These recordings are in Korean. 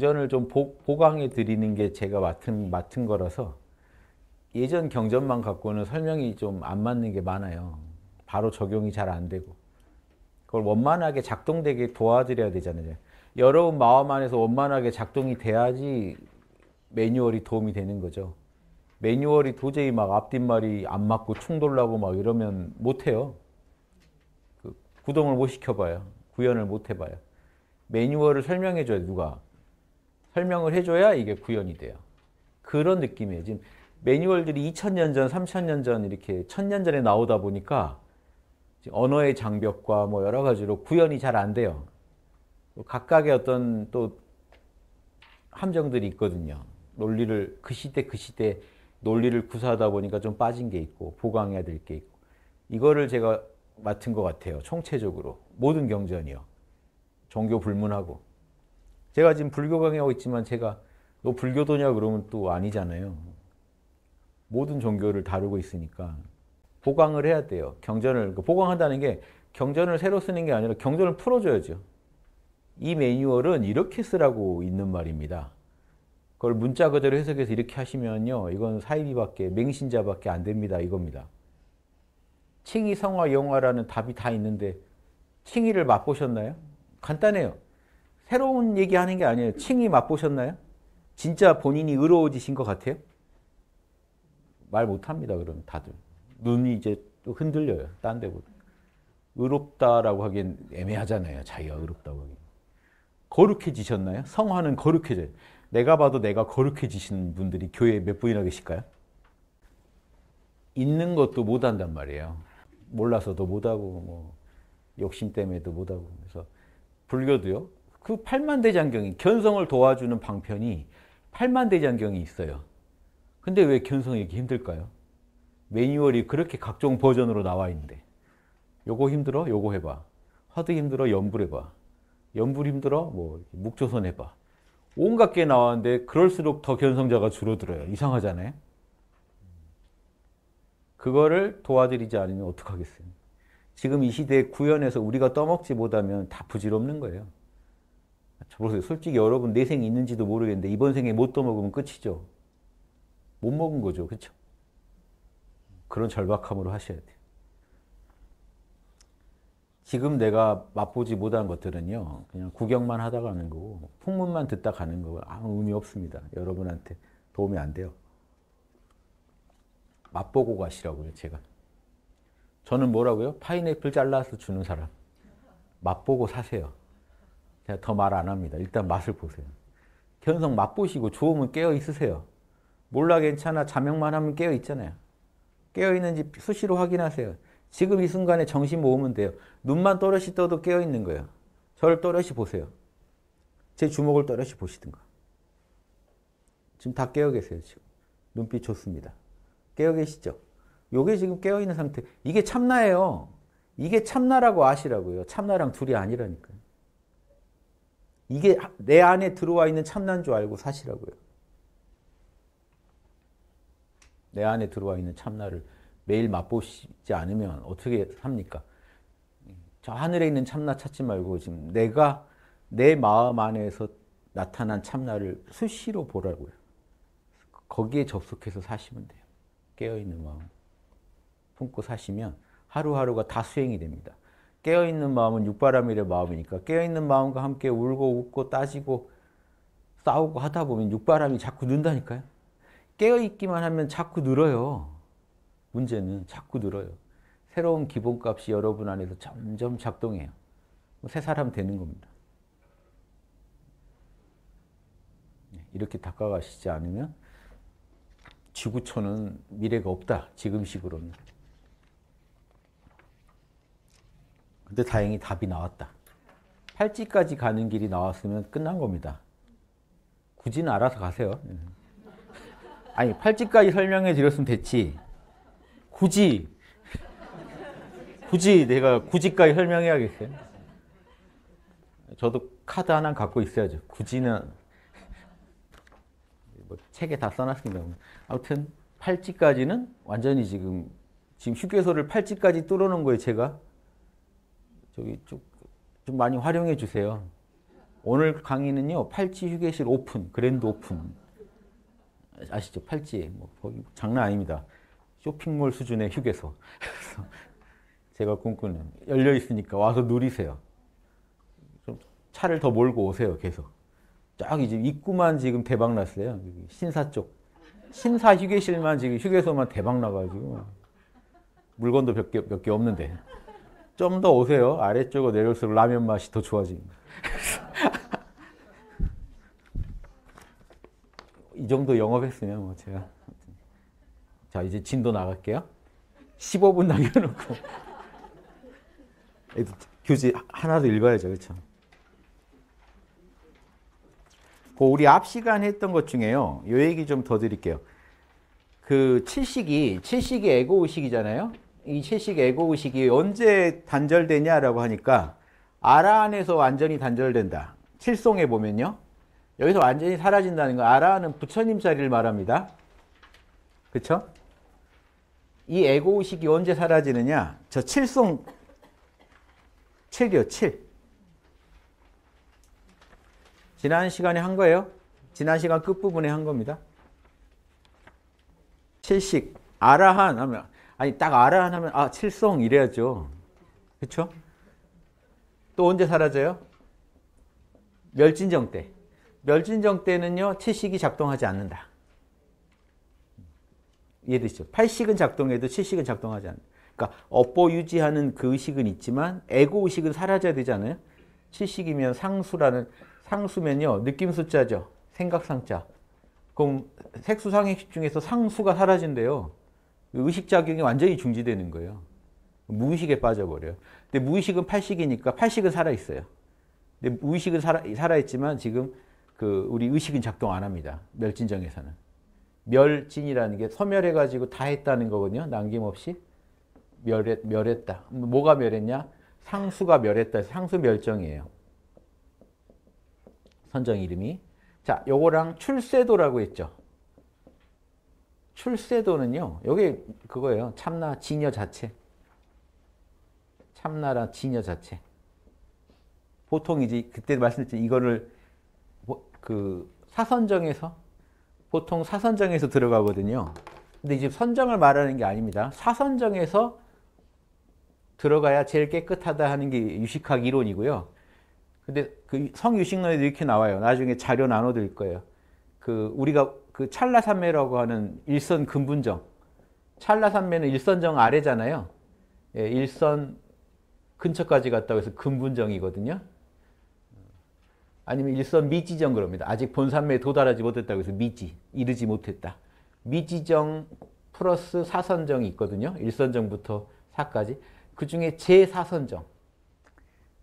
경전을 좀 보, 강해 드리는 게 제가 맡은, 맡은 거라서 예전 경전만 갖고는 설명이 좀 안 맞는 게 많아요. 바로 적용이 잘 안 되고. 그걸 원만하게 작동되게 도와드려야 되잖아요. 여러분 마음 안에서 원만하게 작동이 돼야지 매뉴얼이 도움이 되는 거죠. 매뉴얼이 도저히 막 앞뒷말이 안 맞고 충돌나고 막 이러면 못해요. 그 구동을 못 시켜봐요. 구현을 못 해봐요. 매뉴얼을 설명해줘야 누가. 설명을 해줘야 이게 구현이 돼요. 그런 느낌이에요. 지금 매뉴얼들이 2000년 전, 3000년 전 이렇게 1000년 전에 나오다 보니까 언어의 장벽과 뭐 여러 가지로 구현이 잘 안 돼요. 각각의 어떤 또 함정들이 있거든요. 논리를 그 시대 그 시대 논리를 구사하다 보니까 좀 빠진 게 있고 보강해야 될 게 있고 이거를 제가 맡은 것 같아요. 총체적으로 모든 경전이요. 종교 불문하고 제가 지금 불교 강의하고 있지만 제가 너 불교도냐 그러면 또 아니잖아요. 모든 종교를 다루고 있으니까 보강을 해야 돼요. 경전을 그러니까 보강한다는 게 경전을 새로 쓰는 게 아니라 경전을 풀어줘야죠. 이 매뉴얼은 이렇게 쓰라고 있는 말입니다. 그걸 문자 그대로 해석해서 이렇게 하시면요. 이건 사이비밖에 맹신자밖에 안 됩니다. 이겁니다. 칭의성화 영화라는 답이 다 있는데 칭의를 맛보셨나요? 간단해요. 새로운 얘기하는 게 아니에요. 칭이 맛보셨나요? 진짜 본인이 의로워지신 것 같아요? 말 못합니다. 그럼 다들. 눈이 이제 또 흔들려요. 딴 데보다. 의롭다라고 하기엔 애매하잖아요. 자기가 의롭다고 하기엔. 거룩해지셨나요? 성화는 거룩해져요. 내가 봐도 내가 거룩해지신 분들이 교회에 몇 분이나 계실까요? 있는 것도 못한단 말이에요. 몰라서도 못하고 뭐 욕심 때문에도 못하고 그래서 불교도요. 그 팔만대장경이 견성을 도와주는 방편이 팔만대장경이 있어요. 근데 왜견성이 힘들까요? 매뉴얼이 그렇게 각종 버전으로 나와 있는데 요거 힘들어? 요거 해봐. 화두 힘들어? 연불 해봐. 연불 힘들어? 뭐 묵조선 해봐. 온갖 게 나왔는데 그럴수록 더 견성자가 줄어들어요. 이상하잖아요. 그거를 도와드리지 않으면 어떡하겠어요. 지금 이 시대의 구현에서 우리가 떠먹지 못하면 다 부질없는 거예요. 모르세요. 솔직히 여러분 내생 있는지도 모르겠는데 이번 생에 못 떠먹으면 끝이죠. 못 먹은 거죠. 그렇죠? 그런 절박함으로 하셔야 돼요. 지금 내가 맛보지 못한 것들은요. 그냥 구경만 하다 가는 거고 풍문만 듣다 가는 거고 아무 의미 없습니다. 여러분한테 도움이 안 돼요. 맛보고 가시라고요. 제가. 저는 뭐라고요? 파인애플 잘라서 주는 사람. 맛보고 사세요. 제가 더말 안 합니다. 일단 맛을 보세요. 견성 맛보시고 좋으면 깨어 있으세요. 몰라 괜찮아 자명만 하면 깨어 있잖아요. 깨어 있는지 수시로 확인하세요. 지금 이 순간에 정신 모으면 돼요. 눈만 또렷이 떠도 깨어 있는 거예요. 저를 또렷이 보세요. 제 주먹을 또렷이 보시든가. 지금 다 깨어 계세요, 지금. 눈빛 좋습니다. 깨어 계시죠? 요게 지금 깨어 있는 상태. 이게 참나예요. 이게 참나라고 아시라고요. 참나랑 둘이 아니라니까요. 이게 내 안에 들어와 있는 참난 나줄 알고 사시라고요. 내 안에 들어와 있는 참나를 매일 맛보시지 않으면 어떻게 삽니까? 저 하늘에 있는 참나 찾지 말고 지금 내가 내 마음 안에서 나타난 참나를 수시로 보라고요. 거기에 접속해서 사시면 돼요. 깨어있는 마음 품고 사시면 하루하루가 다 수행이 됩니다. 깨어있는 마음은 육바라밀의 마음이니까 깨어있는 마음과 함께 울고 웃고 따지고 싸우고 하다 보면 육바람이 자꾸 는다니까요. 깨어있기만 하면 자꾸 늘어요. 문제는 자꾸 늘어요. 새로운 기본값이 여러분 안에서 점점 작동해요. 뭐 새 사람 되는 겁니다. 네, 이렇게 닦아가시지 않으면 지구촌은 미래가 없다. 지금식으로는. 근데 다행히 답이 나왔다. 팔찌까지 가는 길이 나왔으면 끝난 겁니다. 굳이는 알아서 가세요. 예. 아니, 팔찌까지 설명해 드렸으면 됐지. 굳이, 굳이 내가 굳이까지 설명해야겠어요. 저도 카드 하나 갖고 있어야죠. 굳이는 뭐 책에 다 써놨습니다. 아무튼 팔찌까지는 완전히 지금 지금 휴게소를 팔찌까지 뚫어놓은 거예요. 제가 저기 좀, 좀 많이 활용해 주세요. 오늘 강의는요, 팔찌 휴게실 오픈, 그랜드 오픈. 아시죠? 팔찌. 뭐, 거기 장난 아닙니다. 쇼핑몰 수준의 휴게소. 제가 꿈꾸는. 열려 있으니까 와서 누리세요. 좀 차를 더 몰고 오세요, 계속. 쫙 이제 입구만 지금 대박 났어요. 신사 쪽. 신사 휴게실만 지금 휴게소만 대박 나가지고. 물건도 몇 개, 몇 개 없는데. 좀더 오세요. 아래쪽으로 내려올수록 라면 맛이 더 좋아집니다. 이 정도 영업했으면 뭐 제가 자 이제 진도 나갈게요. 15분 남겨놓고 교재 하나도 읽어야죠, 그렇죠? 그 우리 앞 시간 했던 것 중에요. 요 얘기 좀 더 드릴게요. 그 칠식이 칠식이 에고 의식이잖아요. 이 채식 애고의식이 언제 단절되냐라고 하니까 아라 안에서 완전히 단절된다. 칠송에 보면요. 여기서 완전히 사라진다는 건 아라는 부처님 자리를 말합니다. 그쵸? 이 에고의식이 언제 사라지느냐? 저 칠송, 칠이요, 칠. 지난 시간에 한 거예요. 지난 시간 끝부분에 한 겁니다. 칠식, 아라한 하면 아니 딱 알아 하면 아 칠성 이래야죠. 그렇죠? 또 언제 사라져요? 멸진정 때. 멸진정 때는요. 채식이 작동하지 않는다. 이해되시죠? 팔식은 작동해도 채식은 작동하지 않는다. 그러니까 업보 유지하는 그 의식은 있지만 에고 의식은 사라져야 되잖아요. 채식이면 상수라는 상수면요. 느낌 숫자죠. 생각 상자. 그럼 색수상식 중에서 상수가 사라진대요. 의식작용이 완전히 중지되는 거예요. 무의식에 빠져버려요. 근데 무의식은 팔식이니까 팔식은 살아있어요. 근데 무의식은 살아, 살아있지만 지금 그 우리 의식은 작동 안 합니다. 멸진정에서는. 멸진이라는 게 소멸해가지고 다 했다는 거거든요. 남김없이. 멸했, 멸했다. 뭐가 멸했냐? 상수가 멸했다. 상수 멸정이에요. 선정 이름이. 자, 요거랑 출세도라고 했죠. 출세도는요. 여기 그거예요. 참나 진여 자체. 참나라 진여 자체. 보통 이제 그때 말씀드렸지 이거를 그 사선정에서 보통 사선정에서 들어가거든요. 근데 이제 선정을 말하는 게 아닙니다. 사선정에서 들어가야 제일 깨끗하다 하는 게 유식학 이론이고요. 근데 그 성유식론에도 이렇게 나와요. 나중에 자료 나눠드릴 거예요. 그 우리가 그 찰라산매라고 하는 일선 근분정. 찰라산매는 일선정 아래잖아요. 예, 일선 근처까지 갔다고 해서 근분정이거든요. 아니면 일선 미지정 그럽니다. 아직 본산매에 도달하지 못했다고 해서 미지, 이르지 못했다. 미지정 플러스 사선정이 있거든요. 일선정부터 사까지. 그 중에 제4선정.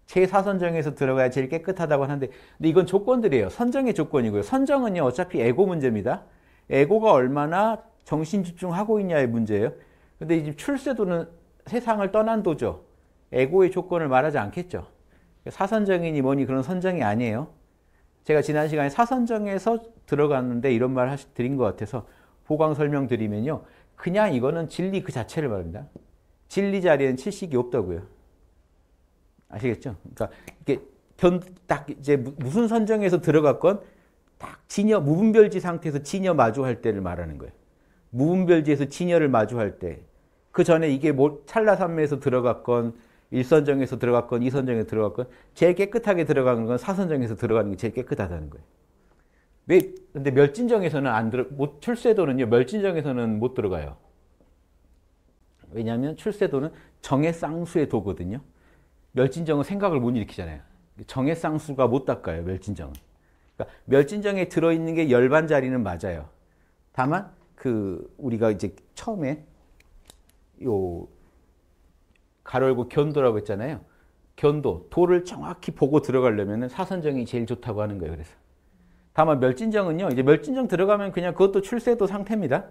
제4선정에서 들어가야 제일 깨끗하다고 하는데 근데 이건 조건들이에요. 선정의 조건이고요. 선정은요 어차피 에고 문제입니다. 에고가 얼마나 정신 집중하고 있냐의 문제예요. 근데 이 출세도는 세상을 떠난 도죠. 에고의 조건을 말하지 않겠죠. 사선정이니 뭐니 그런 선정이 아니에요. 제가 지난 시간에 사선정에서 들어갔는데 이런 말을 드린 것 같아서 보강 설명드리면요. 그냥 이거는 진리 그 자체를 말합니다. 진리 자리엔 칠식이 없다고요. 아시겠죠? 그러니까 이게 견, 딱 이제 무슨 선정에서 들어갔건 딱 진여 무분별지 상태에서 진여 마주할 때를 말하는 거예요. 무분별지에서 진여를 마주할 때. 그 전에 이게 뭐 찰나삼매에서 들어갔건 일선정에서 들어갔건 이선정에 들어갔건 제일 깨끗하게 들어가는 건 사선정에서 들어가는 게 제일 깨끗하다는 거예요. 왜 근데 멸진정에서는 안 들어 못 출세도는요. 멸진정에서는 못 들어가요. 왜냐하면 출세도는 정의 쌍수의 도거든요. 멸진정은 생각을 못 일으키잖아요. 정의 쌍수가 못 닦아요, 멸진정은. 그러니까 멸진정에 들어있는 게 열반 자리는 맞아요. 다만 그 우리가 이제 처음에 요 가로 열고 견도라고 했잖아요. 견도, 도를 정확히 보고 들어가려면 사선정이 제일 좋다고 하는 거예요. 그래서 다만 멸진정은요. 이제 멸진정 들어가면 그냥 그것도 출세도 상태입니다.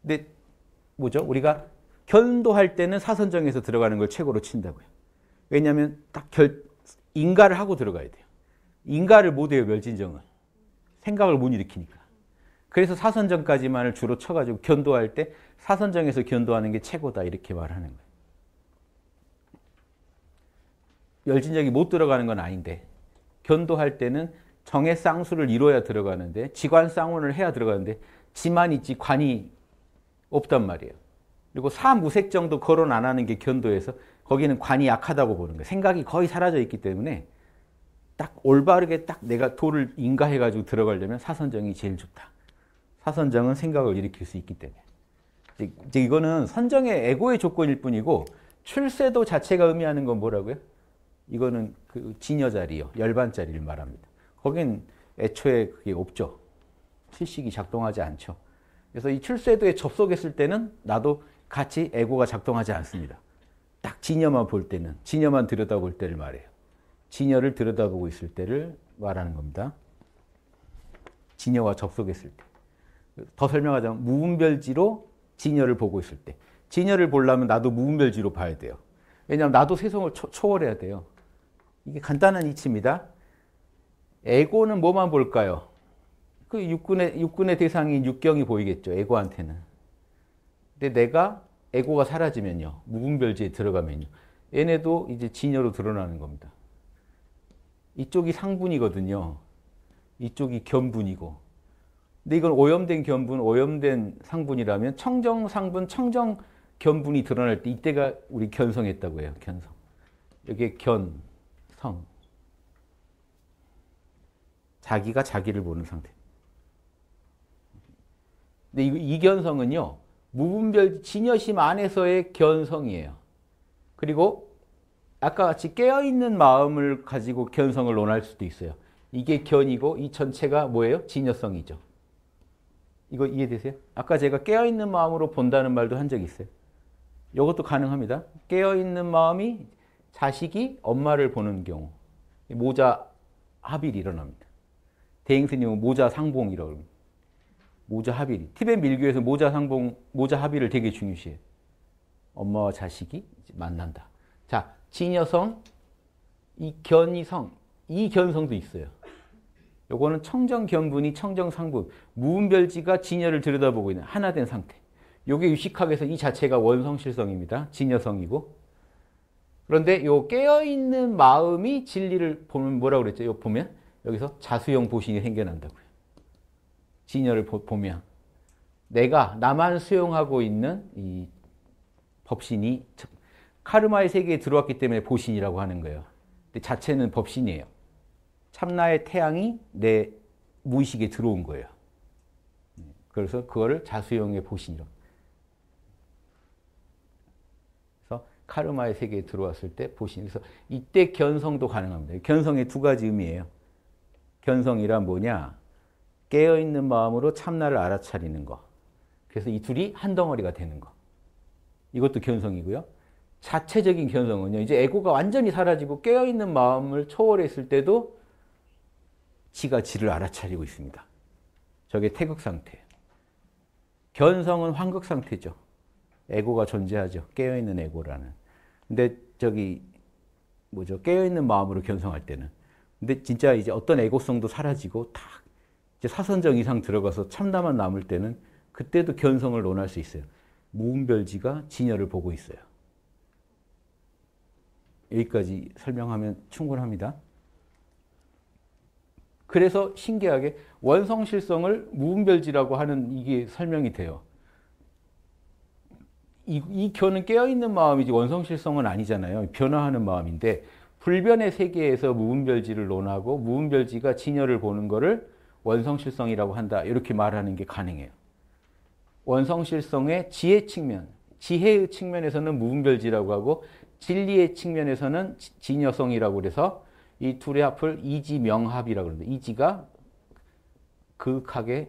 근데 뭐죠? 우리가 견도할 때는 사선정에서 들어가는 걸 최고로 친다고요. 왜냐하면 딱 결, 인가를 하고 들어가야 돼요. 인가를 못해요, 멸진정은. 생각을 못 일으키니까. 그래서 사선정까지만을 주로 쳐가지고 견도할 때 사선정에서 견도하는 게 최고다 이렇게 말하는 거예요. 열진정이 못 들어가는 건 아닌데 견도할 때는 정의 쌍수를 이뤄야 들어가는데 지관 쌍운을 해야 들어가는데 지만 있지 관이 없단 말이에요. 그리고 사무색정도 거론 안 하는 게 견도에서 거기는 관이 약하다고 보는 거예요. 생각이 거의 사라져 있기 때문에 딱 올바르게 딱 내가 도를 인가해가지고 들어가려면 사선정이 제일 좋다. 사선정은 생각을 일으킬 수 있기 때문에. 이제 이거는 선정의 에고의 조건일 뿐이고 출세도 자체가 의미하는 건 뭐라고요? 이거는 그 진여자리요. 열반자리를 말합니다. 거긴 애초에 그게 없죠. 실식이 작동하지 않죠. 그래서 이 출세도에 접속했을 때는 나도 같이 에고가 작동하지 않습니다. 진여만 볼 때는 진여만 들여다볼 때를 말해요. 진여를 들여다보고 있을 때를 말하는 겁니다. 진여와 접속했을 때. 더 설명하자면 무분별지로 진여를 보고 있을 때. 진여를 보려면 나도 무분별지로 봐야 돼요. 왜냐하면 나도 세상을 초, 초월해야 돼요. 이게 간단한 이치입니다. 에고는 뭐만 볼까요? 그 육군의 육군의 대상인 육경이 보이겠죠. 에고한테는. 근데 내가 에고가 사라지면요. 무분별지에 들어가면요. 얘네도 이제 진여로 드러나는 겁니다. 이쪽이 상분이거든요. 이쪽이 견분이고. 근데 이건 오염된 견분, 오염된 상분이라면 청정 상분, 청정 견분이 드러날 때 이때가 우리 견성했다고 해요. 견성. 여기 견, 성. 자기가 자기를 보는 상태. 근데 이, 이 견성은요. 무분별 진여심 안에서의 견성이에요. 그리고 아까 같이 깨어있는 마음을 가지고 견성을 논할 수도 있어요. 이게 견이고 이 전체가 뭐예요? 진여성이죠. 이거 이해되세요? 아까 제가 깨어있는 마음으로 본다는 말도 한 적이 있어요. 이것도 가능합니다. 깨어있는 마음이 자식이 엄마를 보는 경우 모자 합일이 일어납니다. 대행스님은 모자 상봉이라고 합니다. 모자 합의. 티벳 밀교에서 모자 상봉, 모자 합의를 되게 중요시해. 엄마와 자식이 만난다. 자, 진여성, 이견이성, 이견성도 있어요. 요거는 청정견분이 청정상분, 무분별지가 진여를 들여다보고 있는 하나 된 상태. 요게 유식학에서 이 자체가 원성실성입니다. 진여성이고. 그런데 요 깨어있는 마음이 진리를 보면 뭐라고 그랬죠? 요 보면 여기서 자수형 보신이 생겨난다고요. 진열을 보면 내가 나만 수용하고 있는 이 법신이 카르마의 세계에 들어왔기 때문에 보신이라고 하는 거예요. 근데 자체는 법신이에요. 참나의 태양이 내 무의식에 들어온 거예요. 네, 그래서 그거를 자수용의 보신이라고. 그래서 카르마의 세계에 들어왔을 때 보신. 그래서 이때 견성도 가능합니다. 견성의 두 가지 의미예요. 견성이란 뭐냐? 깨어있는 마음으로 참나를 알아차리는 거. 그래서 이 둘이 한 덩어리가 되는 거. 이것도 견성이고요. 자체적인 견성은요. 이제 에고가 완전히 사라지고 깨어있는 마음을 초월했을 때도 지가 지를 알아차리고 있습니다. 저게 태극 상태. 견성은 환극 상태죠. 에고가 존재하죠. 깨어있는 에고라는. 근데 저기 뭐죠? 깨어있는 마음으로 견성할 때는. 근데 진짜 이제 어떤 에고성도 사라지고 탁 이제 사선정 이상 들어가서 참나만 남을 때는 그때도 견성을 논할 수 있어요. 무운별지가 진여를 보고 있어요. 여기까지 설명하면 충분합니다. 그래서 신기하게 원성실성을 무분별지라고 하는 이게 설명이 돼요. 이, 이 교는 깨어있는 마음이지 원성실성은 아니잖아요. 변화하는 마음인데 불변의 세계에서 무분별지를 논하고 무분별지가 진여를 보는 것을 원성실성이라고 한다. 이렇게 말하는 게 가능해요. 원성실성의 지혜 측면, 지혜의 측면에서는 무분별지라고 하고 진리의 측면에서는 진여성이라고 그래서 이 둘의 합을 이지명합이라고 합니다. 이지가 그하게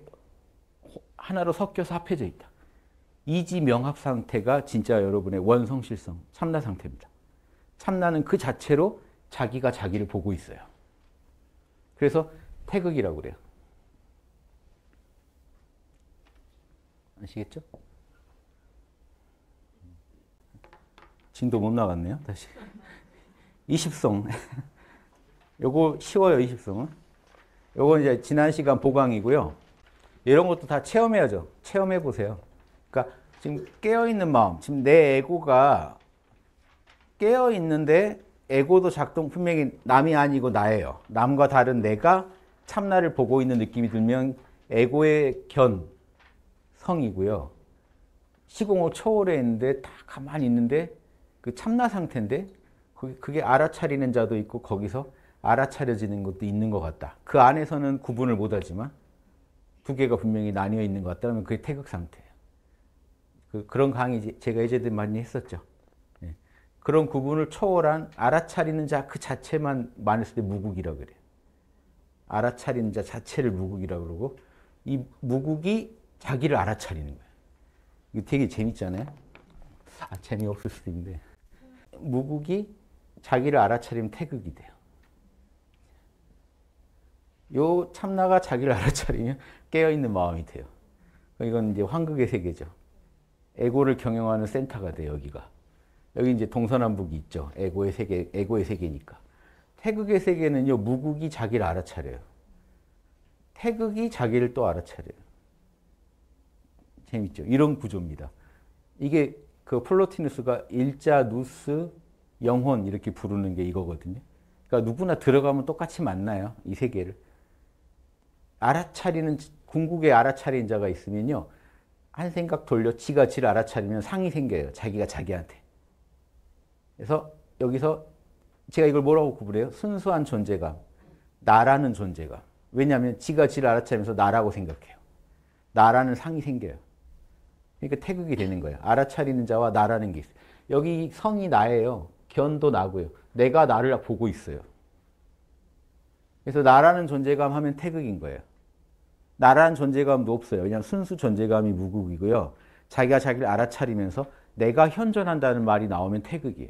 하나로 섞여서 합해져 있다. 이지명합 상태가 진짜 여러분의 원성실성, 참나 상태입니다. 참나는 그 자체로 자기가 자기를 보고 있어요. 그래서 태극이라고 그래요. 아시겠죠? 진도 못 나갔네요. 다시. 20송. 요거 쉬워요, 20송은. 요거 이제 지난 시간 보강이고요. 이런 것도 다 체험해야죠. 체험해 보세요. 그러니까 지금 깨어있는 마음, 지금 내 에고가 깨어있는데 에고도 작동 분명히 남이 아니고 나예요. 남과 다른 내가 참나를 보고 있는 느낌이 들면 에고의 견, 성이고요. 시공을 초월해 있는데 다 가만히 있는데 그 참나 상태인데 그, 그게 알아차리는 자도 있고 거기서 알아차려지는 것도 있는 것 같다. 그 안에서는 구분을 못하지만 두 개가 분명히 나뉘어 있는 것 같다면 그게 태극 상태예요. 그, 런 강의 제가 예전에 많이 했었죠. 예. 그런 구분을 초월한 알아차리는 자 그 자체만 많을때 무국이라고 그래요. 알아차리는 자 자체를 무국이라고 그러고 이 무국이 자기를 알아차리는 거예요. 이거 되게 재밌잖아요. 아, 재미없을 수도 있는데. 무국이 자기를 알아차리면 태극이 돼요. 요 참나가 자기를 알아차리면 깨어있는 마음이 돼요. 이건 이제 황극의 세계죠. 에고를 경영하는 센터가 돼 여기가. 여기 이제 동서남북이 있죠. 에고의 세계, 에고의 세계니까. 태극의 세계는요, 무국이 자기를 알아차려요. 태극이 자기를 또 알아차려요. 재밌죠. 이런 구조입니다. 이게 그 플로티누스가 일자, 누스, 영혼 이렇게 부르는 게 이거거든요. 그러니까 누구나 들어가면 똑같이 만나요. 이 세계를. 알아차리는 궁극의 알아차린 자가 있으면요. 한 생각 돌려 지가 지를 알아차리면 상이 생겨요. 자기가 자기한테. 그래서 여기서 제가 이걸 뭐라고 구분해요? 순수한 존재감. 나라는 존재감. 왜냐하면 지가 지를 알아차리면서 나라고 생각해요. 나라는 상이 생겨요. 그러니까 태극이 되는 거예요. 알아차리는 자와 나라는 게 있어요. 여기 성이 나예요. 견도 나고요. 내가 나를 보고 있어요. 그래서 나라는 존재감 하면 태극인 거예요. 나라는 존재감도 없어요. 그냥 순수 존재감이 무극이고요. 자기가 자기를 알아차리면서 내가 현존한다는 말이 나오면 태극이에요.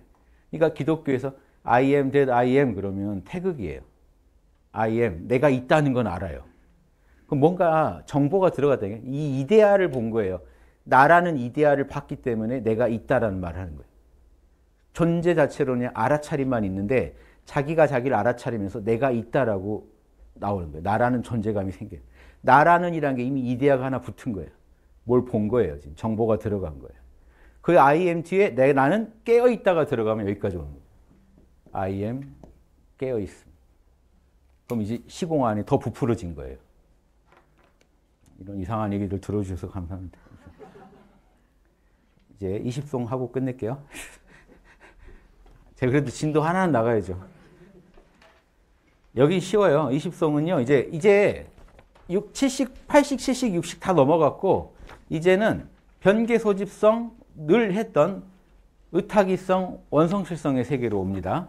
그러니까 기독교에서 I am that I am 그러면 태극이에요. I am. 내가 있다는 건 알아요. 그럼 뭔가 정보가 들어갔다. 이 이데아를 본 거예요. 나라는 이데아를 봤기 때문에 내가 있다라는 말을 하는 거예요. 존재 자체로는 알아차림만 있는데 자기가 자기를 알아차리면서 내가 있다라고 나오는 거예요. 나라는 존재감이 생겨요. 나라는 이란 게 이미 이데아가 하나 붙은 거예요. 뭘 본 거예요. 지금 정보가 들어간 거예요. 그 I am 뒤에 내 나는 깨어 있다가 들어가면 여기까지 오는 거예요. I am 깨어 있음. 그럼 이제 시공안이 더 부풀어진 거예요. 이런 이상한 얘기를 들어주셔서 감사합니다. 이제 20송 하고 끝낼게요. 제가 그래도 진도 하나는 나가야죠. 여긴 쉬워요. 20송은요, 이제, 이제 6, 70, 80, 70, 60다 넘어갔고, 이제는 변계 소집성, 늘 했던 의타기성, 원성실성의 세계로 옵니다.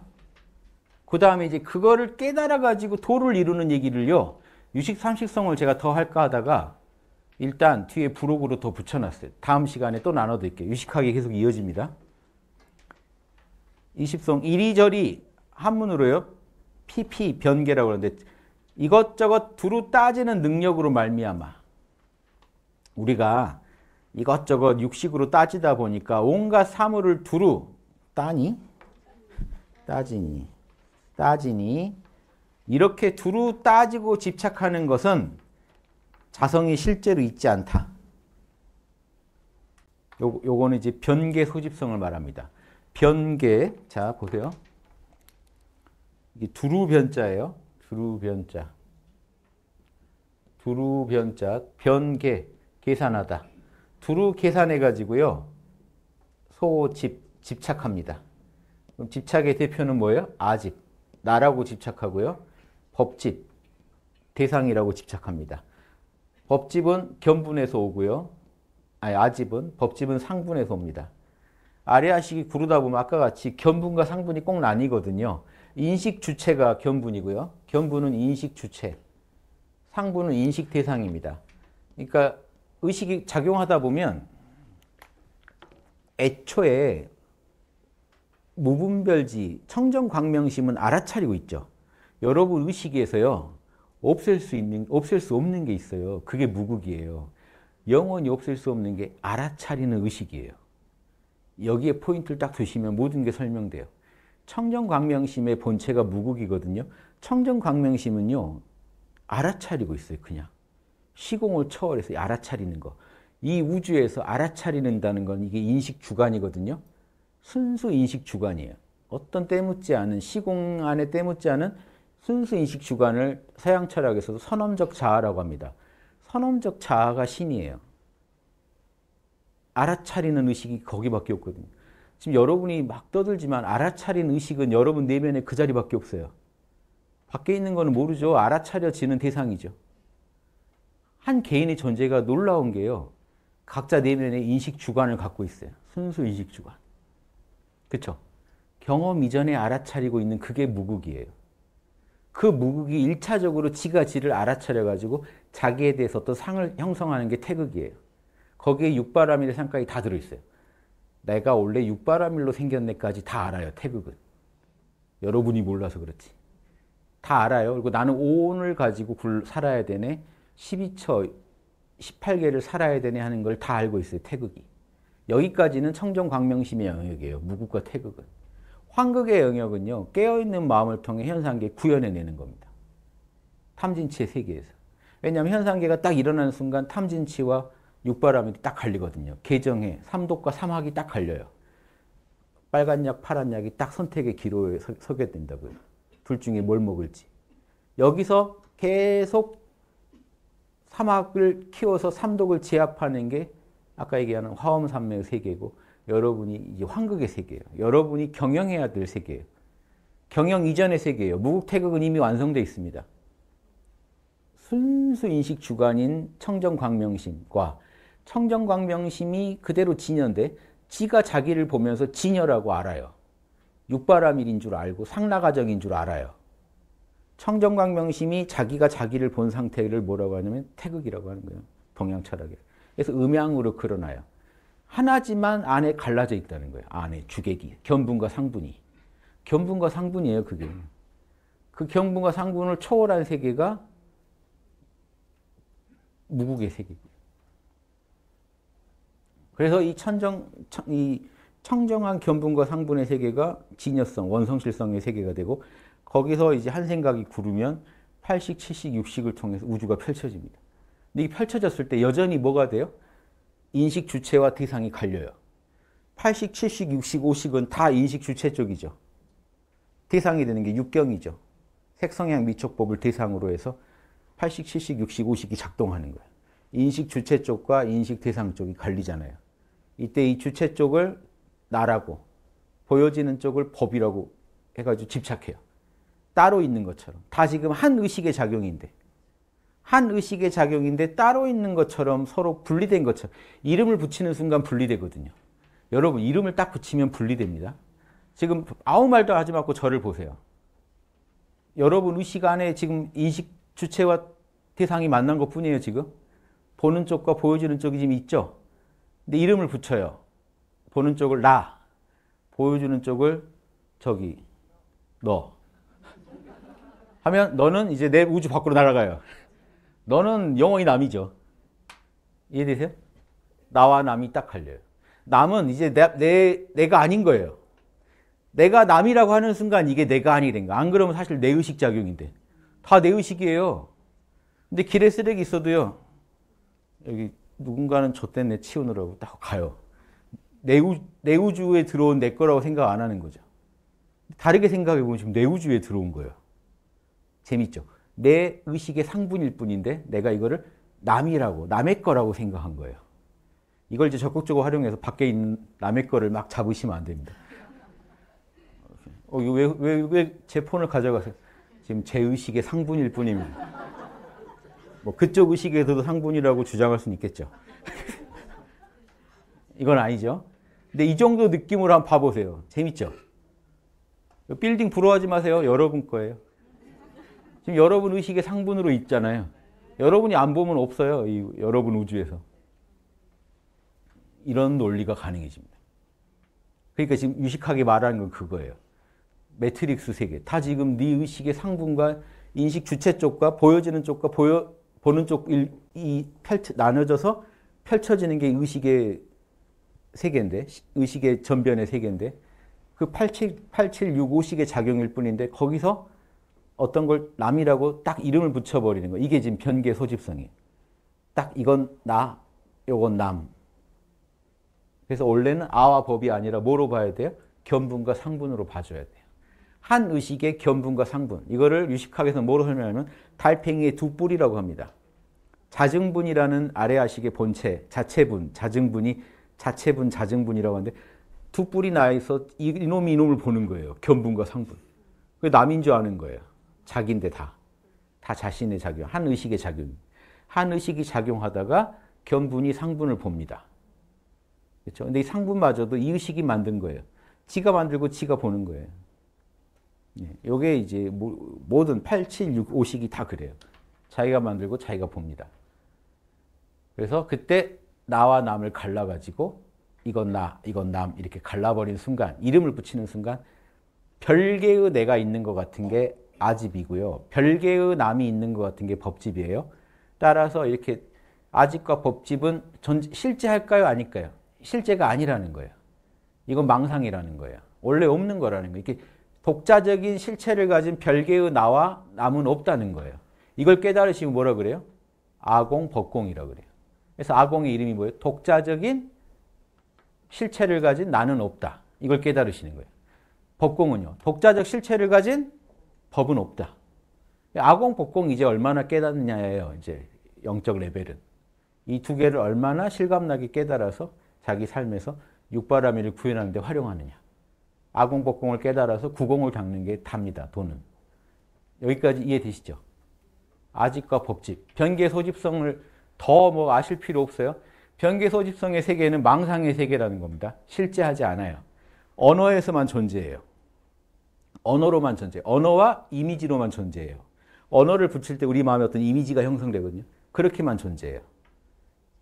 그 다음에 이제 그거를 깨달아가지고 도를 이루는 얘기를요, 유식 삼식성을 제가 더 할까 하다가 일단 뒤에 부록으로 더 붙여놨어요. 다음 시간에 또 나눠드릴게요. 유식하게 계속 이어집니다. 20성 이리저리 한문으로요. PP 변계라고 하는데 이것저것 두루 따지는 능력으로 말미암아 우리가 이것저것 육식으로 따지다 보니까 온갖 사물을 두루 따니 따지니 따지니 이렇게 두루 따지고 집착하는 것은 자성이 실제로 있지 않다. 요, 요거는 이제 변계 소집성을 말합니다. 변계, 자, 보세요. 이게 두루변자예요. 두루변자. 두루변자, 변계, 계산하다. 두루 계산해가지고요. 소집, 집착합니다. 그럼 집착의 대표는 뭐예요? 아집, 나라고 집착하고요. 법집, 대상이라고 집착합니다. 법집은 견분에서 오고요. 아니, 아집은 법집은 상분에서 옵니다. 아래아식이 구르다 보면 아까 같이 견분과 상분이 꼭 나뉘거든요. 인식 주체가 견분이고요. 견분은 인식 주체, 상분은 인식 대상입니다. 그러니까 의식이 작용하다 보면 애초에 무분별지, 청정광명심은 알아차리고 있죠. 여러분 의식에서요. 없앨 수 있는 없앨 수 없는 게 있어요. 그게 무극이에요 영원히 없앨 수 없는 게 알아차리는 의식이에요. 여기에 포인트를 딱 두시면 모든 게 설명돼요. 청정광명심의 본체가 무극이거든요 청정광명심은요. 알아차리고 있어요. 그냥. 시공을 초월해서 알아차리는 거. 이 우주에서 알아차리는다는 건 이게 인식 주관이거든요. 순수 인식 주관이에요. 어떤 때묻지 않은 시공 안에 때묻지 않은 순수인식 주관을 서양 철학에서도 선험적 자아라고 합니다. 선험적 자아가 신이에요. 알아차리는 의식이 거기밖에 없거든요. 지금 여러분이 막 떠들지만 알아차린 의식은 여러분 내면에 그 자리밖에 없어요. 밖에 있는 거는 모르죠. 알아차려지는 대상이죠. 한 개인의 존재가 놀라운 게요. 각자 내면에 인식 주관을 갖고 있어요. 순수 인식 주관. 그렇죠? 경험 이전에 알아차리고 있는 그게 무국이에요. 그 무극이 일차적으로 지가 지를 알아차려가지고 자기에 대해서 어떤 상을 형성하는 게 태극이에요. 거기에 육바라밀의 상까지 다 들어있어요. 내가 원래 육바라밀로 생겼네까지 다 알아요, 태극은. 여러분이 몰라서 그렇지. 다 알아요. 그리고 나는 5온을 가지고 굴, 살아야 되네, 12처, 18개를 살아야 되네 하는 걸 다 알고 있어요, 태극이. 여기까지는 청정광명심의 영역이에요, 무국과 태극은. 황극의 영역은요. 깨어있는 마음을 통해 현상계 구현해내는 겁니다. 탐진치의 세계에서. 왜냐하면 현상계가 딱 일어나는 순간 탐진치와 육바람이 딱 갈리거든요. 계정에 삼독과 삼학이 딱 갈려요. 빨간 약, 파란 약이 딱 선택의 기로에 서, 게 된다고요. 둘 중에 뭘 먹을지. 여기서 계속 삼학을 키워서 삼독을 제압하는 게 아까 얘기하는 화엄삼매의 세계고 여러분이 이제 황극의 세계예요. 여러분이 경영해야 될 세계예요. 경영 이전의 세계예요. 무국태극은 이미 완성돼 있습니다. 순수 인식 주관인 청정광명심과 청정광명심이 그대로 진여인 지가 자기를 보면서 진여라고 알아요. 육바라밀인 줄 알고 상라가정인 줄 알아요. 청정광명심이 자기가 자기를 본 상태를 뭐라고 하냐면 태극이라고 하는 거예요. 동양 철학에. 그래서 음양으로 그러나요. 하나지만 안에 갈라져 있다는 거예요. 안에 주객이 견분과 상분이 견분과 상분이에요. 그게 그 견분과 상분을 초월한 세계가 무국의 세계. 그래서 이 천정 청, 이 청정한 견분과 상분의 세계가 진여성 원성실성의 세계가 되고 거기서 이제 한 생각이 구르면 8식, 7식, 6식을 통해서 우주가 펼쳐집니다. 근데 이 펼쳐졌을 때 여전히 뭐가 돼요? 인식 주체와 대상이 갈려요. 8식, 7식, 6식, 5식은 다 인식 주체 쪽이죠. 대상이 되는 게 육경이죠. 색성향 미촉법을 대상으로 해서 8식, 7식, 6식, 5식이 작동하는 거예요. 인식 주체 쪽과 인식 대상 쪽이 갈리잖아요. 이때 이 주체 쪽을 나라고 보여지는 쪽을 법이라고 해가지고 집착해요. 따로 있는 것처럼. 다 지금 한 의식의 작용인데. 한 의식의 작용인데 따로 있는 것처럼 서로 분리된 것처럼 이름을 붙이는 순간 분리되거든요. 여러분 이름을 딱 붙이면 분리됩니다. 지금 아무 말도 하지 말고 저를 보세요. 여러분 의식 안에 지금 인식 주체와 대상이 만난 것 뿐이에요 지금. 보는 쪽과 보여지는 쪽이 지금 있죠. 근데 이름을 붙여요. 보는 쪽을 나, 보여주는 쪽을 저기 너 하면 너는 이제 내 우주 밖으로 날아가요. 너는 영원히 남이죠. 이해되세요? 나와 남이 딱 갈려요. 남은 이제 내, 내, 내가 아닌 거예요. 내가 남이라고 하는 순간 이게 내가 아니된 거안 그러면 사실 내 의식 작용인데. 다 내 의식이에요. 근데 길에 쓰레기 있어도요. 여기 누군가는 저때문 치우느라고 딱 가요. 내, 우, 내 우주에 들어온 내 거라고 생각 안 하는 거죠. 다르게 생각해 보면 지금 내 우주에 들어온 거예요. 재밌죠? 내 의식의 상분일 뿐인데 내가 이거를 남이라고 남의 거라고 생각한 거예요. 이걸 이제 적극적으로 활용해서 밖에 있는 남의 거를 막 잡으시면 안 됩니다. 어, 왜왜 제 폰을 가져가세요? 지금 제 의식의 상분일 뿐입니다. 뭐 그쪽 의식에서도 상분이라고 주장할 수는 있겠죠. 이건 아니죠. 근데 이 정도 느낌으로 한번 봐보세요. 재밌죠? 빌딩 부러워하지 마세요. 여러분 거예요. 지금 여러분 의식의 상분으로 있잖아요. 여러분이 안 보면 없어요. 이 여러분 우주에서. 이런 논리가 가능해집니다. 그러니까 지금 유식하게 말하는 건 그거예요. 매트릭스 세계. 다 지금 네 의식의 상분과 인식 주체 쪽과 보여지는 쪽과 보여, 보는 쪽이 펼쳐, 나눠져서 펼쳐지는 게 의식의 세계인데, 의식의 전변의 세계인데, 그 87, 8765식의 작용일 뿐인데, 거기서 어떤 걸 남이라고 딱 이름을 붙여버리는 거. 이게 지금 변계 소집성이에요. 딱 이건 나, 요건 남. 그래서 원래는 아와 법이 아니라 뭐로 봐야 돼요? 견분과 상분으로 봐줘야 돼요. 한 의식의 견분과 상분. 이거를 유식학에서 뭐로 설명하면 달팽이의 두 뿔이라고 합니다. 자증분이라는 아래아식의 본체, 자체분, 자증분이 자체분, 자증분이라고 하는데 두 뿔이 나 있어 이놈이 이놈을 보는 거예요. 견분과 상분. 그 남인 줄 아는 거예요. 자기인데 다. 다 자신의 작용, 한 의식의 작용. 한 의식이 작용하다가 견분이 상분을 봅니다. 그렇죠? 근데 이 상분마저도 이 의식이 만든 거예요. 지가 만들고 지가 보는 거예요. 이게 예, 이제 모든 8, 7, 6, 5식이 다 그래요. 자기가 만들고 자기가 봅니다. 그래서 그때 나와 남을 갈라가지고 이건 나, 이건 남 이렇게 갈라버린 순간, 이름을 붙이는 순간 별개의 내가 있는 것 같은 게 아집이고요. 별개의 남이 있는 것 같은 게 법집이에요. 따라서 이렇게 아집과 법집은 실제할까요? 아닐까요? 실제가 아니라는 거예요. 이건 망상이라는 거예요. 원래 없는 거라는 거예요. 이렇게 독자적인 실체를 가진 별개의 나와 남은 없다는 거예요. 이걸 깨달으시면 뭐라 그래요? 아공, 법공이라고 그래요. 그래서 아공의 이름이 뭐예요? 독자적인 실체를 가진 나는 없다. 이걸 깨달으시는 거예요. 법공은요. 독자적 실체를 가진 법은 없다. 아공, 복공 이제 얼마나 깨닫느냐예요. 이제 영적 레벨은. 이 두 개를 얼마나 실감나게 깨달아서 자기 삶에서 육바라밀을 구현하는 데 활용하느냐. 아공, 복공을 깨달아서 구공을 닦는 게 답니다. 돈은. 여기까지 이해되시죠? 아집과 법집. 변계 소집성을 더 뭐 아실 필요 없어요. 변계 소집성의 세계는 망상의 세계라는 겁니다. 실제하지 않아요. 언어에서만 존재해요. 언어로만 존재 언어와 이미지로만 존재해요. 언어를 붙일 때 우리 마음에 어떤 이미지가 형성되거든요. 그렇게만 존재해요.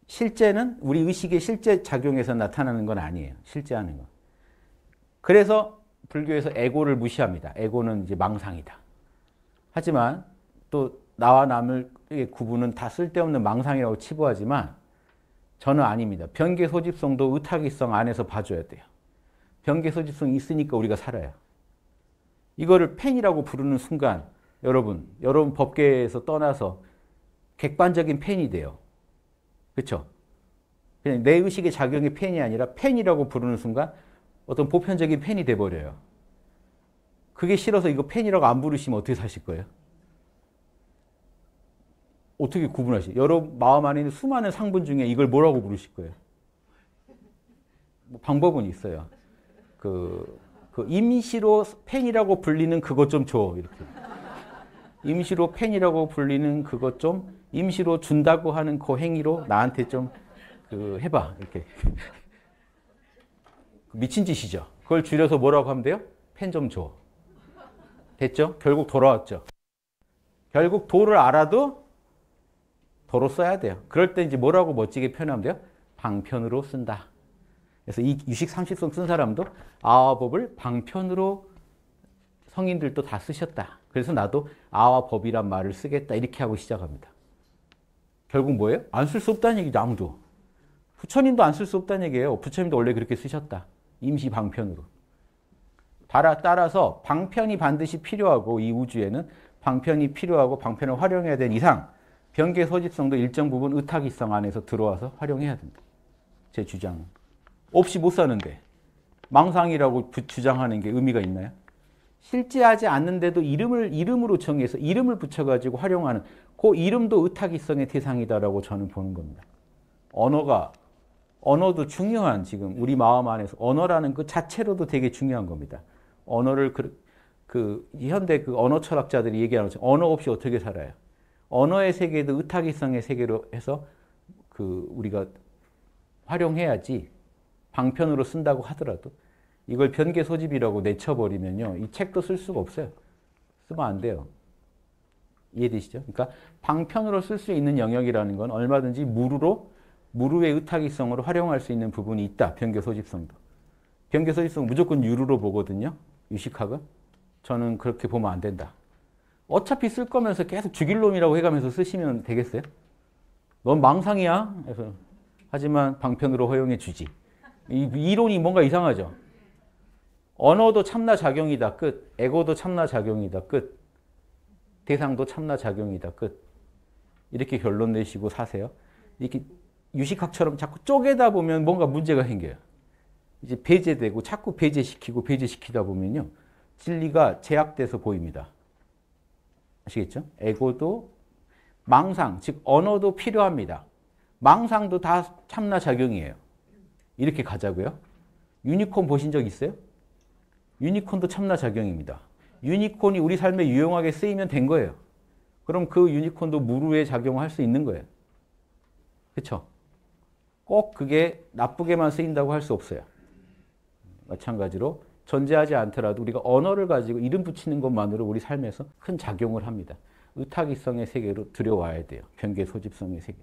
실제는 우리 의식의 실제 작용에서 나타나는 건 아니에요. 실제 하는 건. 그래서 불교에서 에고를 무시합니다. 에고는 이제 망상이다. 하지만 또 나와 남을 구분은 다 쓸데없는 망상이라고 치부하지만 저는 아닙니다. 변계 소집성도 의탁이성 안에서 봐줘야 돼요. 변계 소집성이 있으니까 우리가 살아요. 이거를 팬이라고 부르는 순간 여러분, 여러분 법계에서 떠나서 객관적인 팬이 돼요. 그렇죠? 그냥 내 의식의 작용의 팬이 아니라 팬이라고 부르는 순간 어떤 보편적인 팬이 돼버려요. 그게 싫어서 이거 팬이라고 안 부르시면 어떻게 사실 거예요? 어떻게 구분하시? 여러분 마음 안에 있는 수많은 상분 중에 이걸 뭐라고 부르실 거예요? 뭐 방법은 있어요. 그그 임시로 팬이라고 불리는 그것 좀 줘. 이렇게. 임시로 펜이라고 불리는 그것 좀 임시로 준다고 하는 그 행위로 나한테 좀 그 해봐. 이렇게. 그 미친 짓이죠. 그걸 줄여서 뭐라고 하면 돼요? 펜 좀 줘. 됐죠? 결국 돌아왔죠. 결국 도를 알아도 도로 써야 돼요. 그럴 때 이제 뭐라고 멋지게 표현하면 돼요? 방편으로 쓴다. 그래서 이 유식 상식성 쓴 사람도 아와법을 방편으로 성인들도 다 쓰셨다. 그래서 나도 아와법이란 말을 쓰겠다 이렇게 하고 시작합니다. 결국 뭐예요? 안 쓸 수 없다는 얘기죠. 아무도. 부처님도 안 쓸 수 없다는 얘기예요. 부처님도 원래 그렇게 쓰셨다. 임시 방편으로. 따라, 서 방편이 반드시 필요하고 이 우주에는 방편이 필요하고 방편을 활용해야 된 이상 변계 소집성도 일정 부분 의탁이성 안에서 들어와서 활용해야 된다. 제 주장은. 없이 못 사는데 망상이라고 주장하는 게 의미가 있나요? 실제하지 않는데도 이름을 이름으로 정해서 이름을 붙여가지고 활용하는 그 이름도 의탁이성의 대상이다라고 저는 보는 겁니다. 언어가 언어도 중요한 지금 우리 마음 안에서 언어라는 그 자체로도 되게 중요한 겁니다. 언어를 그, 그 현대 그 언어 철학자들이 얘기하는 것처럼 언어 없이 어떻게 살아요? 언어의 세계도 의탁이성의 세계로 해서 그 우리가 활용해야지 방편으로 쓴다고 하더라도 이걸 변계 소집이라고 내쳐버리면요. 이 책도 쓸 수가 없어요. 쓰면 안 돼요. 이해되시죠? 그러니까 방편으로 쓸 수 있는 영역이라는 건 얼마든지 무루로 무루의 의타기성으로 활용할 수 있는 부분이 있다. 변계 소집성도. 변계 소집성 무조건 유루로 보거든요. 유식학은. 저는 그렇게 보면 안 된다. 어차피 쓸 거면서 계속 죽일 놈이라고 해가면서 쓰시면 되겠어요? 넌 망상이야. 그래서 하지만 방편으로 허용해 주지. 이 이론이 뭔가 이상하죠. 언어도 참나 작용이다. 끝. 에고도 참나 작용이다. 끝. 대상도 참나 작용이다. 끝. 이렇게 결론 내시고 사세요. 이렇게 유식학처럼 자꾸 쪼개다 보면 뭔가 문제가 생겨요. 이제 배제되고 자꾸 배제시키고 배제시키다 보면요. 진리가 제약돼서 보입니다. 아시겠죠? 에고도 망상, 즉 언어도 필요합니다. 망상도 다 참나 작용이에요. 이렇게 가자고요. 유니콘 보신 적 있어요? 유니콘도 참나 작용입니다. 유니콘이 우리 삶에 유용하게 쓰이면 된 거예요. 그럼 그 유니콘도 무루에 작용할 수 있는 거예요. 그렇죠? 꼭 그게 나쁘게만 쓰인다고 할 수 없어요. 마찬가지로 존재하지 않더라도 우리가 언어를 가지고 이름 붙이는 것만으로 우리 삶에서 큰 작용을 합니다. 의탁이성의 세계로 들여와야 돼요. 경계 소집성의 세계.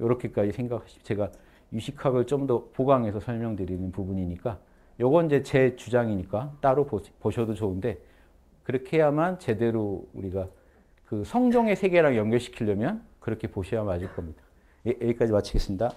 이렇게까지 생각하시 면 제가 유식학을 좀 더 보강해서 설명드리는 부분이니까 요건 이제 제 주장이니까 따로 보셔도 좋은데 그렇게 해야만 제대로 우리가 그 성정의 세계랑 연결시키려면 그렇게 보셔야 맞을 겁니다. 예, 여기까지 마치겠습니다.